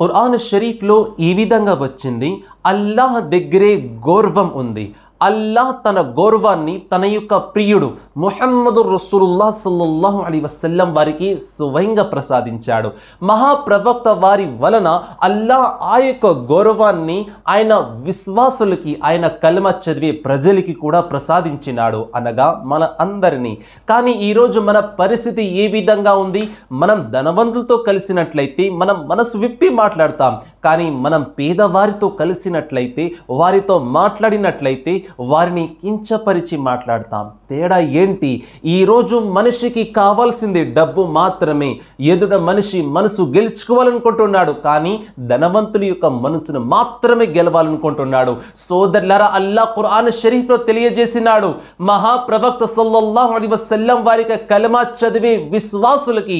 ఖురాన్ షరీఫ్లో ఈ విధంగా వచ్చింది అల్లాహ్ దగ్గరే గౌరవం ఉంది అల్లా తన గౌరవాన్ని తన యొక్క ప్రియుడు ముహమ్మదు రసూలుల్లా సల్లల్లాహు అలీ వసల్లం వారికి స్వయంగా ప్రసాదించాడు మహాప్రవక్త వారి వలన అల్లాహ్ ఆ యొక్క గౌరవాన్ని ఆయన విశ్వాసులకి ఆయన కలమ చదివే ప్రజలకి కూడా ప్రసాదించినాడు అనగా మన అందరినీ కానీ ఈరోజు మన పరిస్థితి ఏ విధంగా ఉంది మనం ధనవంతులతో కలిసినట్లయితే మనం మనసు విప్పి మాట్లాడతాం కానీ మనం పేదవారితో కలిసినట్లయితే వారితో మాట్లాడినట్లయితే వారిని కించపరిచి మాట్లాడతాం తేడా ఏంటి ఈరోజు మనిషికి కావాల్సింది డబ్బు మాత్రమే ఎదుట మనిషి మనసు గెలుచుకోవాలనుకుంటున్నాడు కానీ ధనవంతుని యొక్క మనసును మాత్రమే గెలవాలనుకుంటున్నాడు సోదరులరా అల్లా ఖురాన్ షరీఫ్లో తెలియజేసినాడు మహాప్రవక్త సల్లల్లాహు అలీ వసల్లం వారికి కలమా చదివే విశ్వాసులకి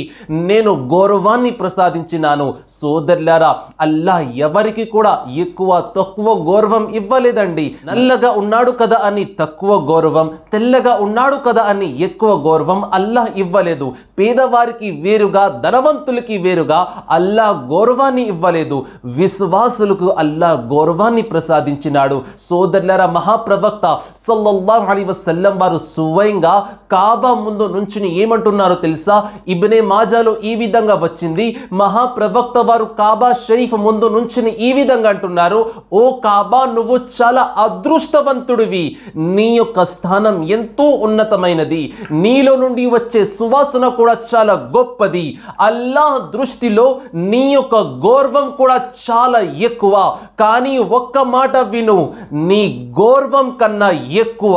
నేను గౌరవాన్ని ప్రసాదించినాను సోదరులారా అల్లా ఎవరికి కూడా ఎక్కువ తక్కువ గౌరవం ఇవ్వలేదండి నల్లగా ఉన్నాడు ఉన్నాడు కదా అని తక్కువ గౌరవం తెల్లగా ఉన్నాడు కదా అని ఎక్కువ గౌరవం అల్లాహ్ ఇవ్వలేదు పేదవారికి వేరుగా ధనవంతులకి వేరుగా అల్లాహ్ గౌరవాన్ని ఇవ్వలేదు విశ్వాసులకు అల్లాహ్ గౌరవాన్ని ప్రసాదించినాడు సోదరులరా మహాప్రవక్త సల్లల్లాహు అలీ వసల్లం వారు సువయంగా కాబా ముందు నుంచుని ఏమంటున్నారో తెలుసా ఇబనే మాజాలో ఈ విధంగా వచ్చింది మహాప్రవక్త వారు కాబా షరీఫ్ ముందు నుంచుని ఈ విధంగా అంటున్నారు ఓ కాబా నువ్వు చాలా అదృష్టవంత ధనవంతుడివి నీ యొక్క స్థానం ఎంతో ఉన్నతమైనది నీలో నుండి వచ్చే సువాసన కూడా చాలా గొప్పది అల్లాహ్ దృష్టిలో నీ యొక్క గౌరవం కూడా చాలా ఎక్కువ కానీ ఒక్క మాట విను నీ గౌరవం కన్నా ఎక్కువ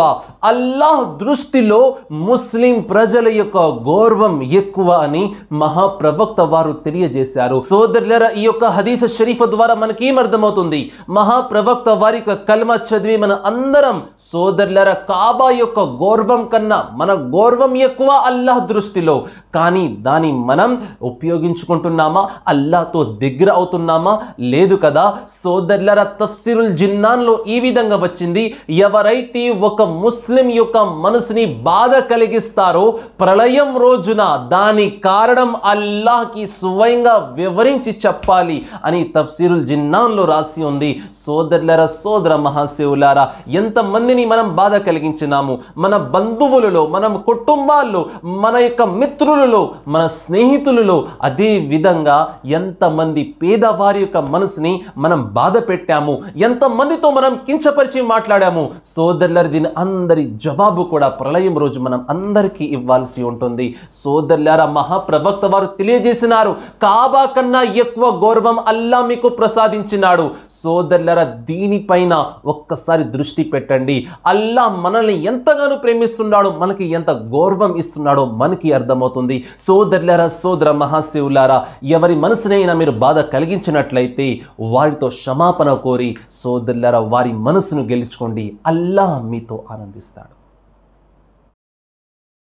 అల్లాహ్ దృష్టిలో ముస్లిం ప్రజల యొక్క గౌరవం ఎక్కువ అని మహాప్రవక్త వారు తెలియజేశారు సోదరుల ఈ యొక్క హదీస షరీఫ్ ద్వారా మనకి ఏమర్థమవుతుంది మహాప్రవక్త వారి యొక్క కల్మ చదివి మన అందరం మనమందరం సోదరులర కాబా యొక్క గౌరవం కన్నా మన గౌరవం ఎక్కువ అల్లాహ్ దృష్టిలో కానీ దాన్ని మనం ఉపయోగించుకుంటున్నామా అల్లాతో దగ్గర అవుతున్నామా లేదు కదా సోదర్లర తఫ్సిరుల్ జిన్నాన్లో ఈ విధంగా వచ్చింది ఎవరైతే ఒక ముస్లిం యొక్క మనసుని బాధ కలిగిస్తారో ప్రళయం రోజున దాని కారణం అల్లాహకి స్వయంగా వివరించి చెప్పాలి అని తఫ్సిరుల్ జిన్నాన్లో రాసి ఉంది సోదర్లర సోదర మహాశివులారా ఎంతమందిని మనం బాధ కలిగించినాము మన బంధువులలో మన కుటుంబాల్లో మన యొక్క మిత్రులు బంధువులలో మన స్నేహితులలో అదే విధంగా ఎంతమంది పేదవారి యొక్క మనసుని మనం బాధ పెట్టాము ఎంతమందితో మనం కించపరిచి మాట్లాడాము సోదరులరి దీని అందరి జవాబు కూడా ప్రళయం రోజు మనం అందరికీ ఇవ్వాల్సి ఉంటుంది సోదరులార మహాప్రవక్త వారు తెలియజేసినారు కాబా కన్నా ఎక్కువ గౌరవం అల్లా మీకు ప్రసాదించినాడు సోదరులర దీనిపైన ఒక్కసారి దృష్టి పెట్టండి అల్లా మనల్ని ఎంతగానో ప్రేమిస్తున్నాడు మనకి ఎంత గౌరవం ఇస్తున్నాడో మనకి అర్థమవుతుంది ఉంది సోదరులారా సోదర మహాశివులారా ఎవరి మనసునైనా మీరు బాధ కలిగించినట్లయితే వారితో క్షమాపణ కోరి సోదరులారా వారి మనసును గెలుచుకోండి అల్లా మీతో ఆనందిస్తాడు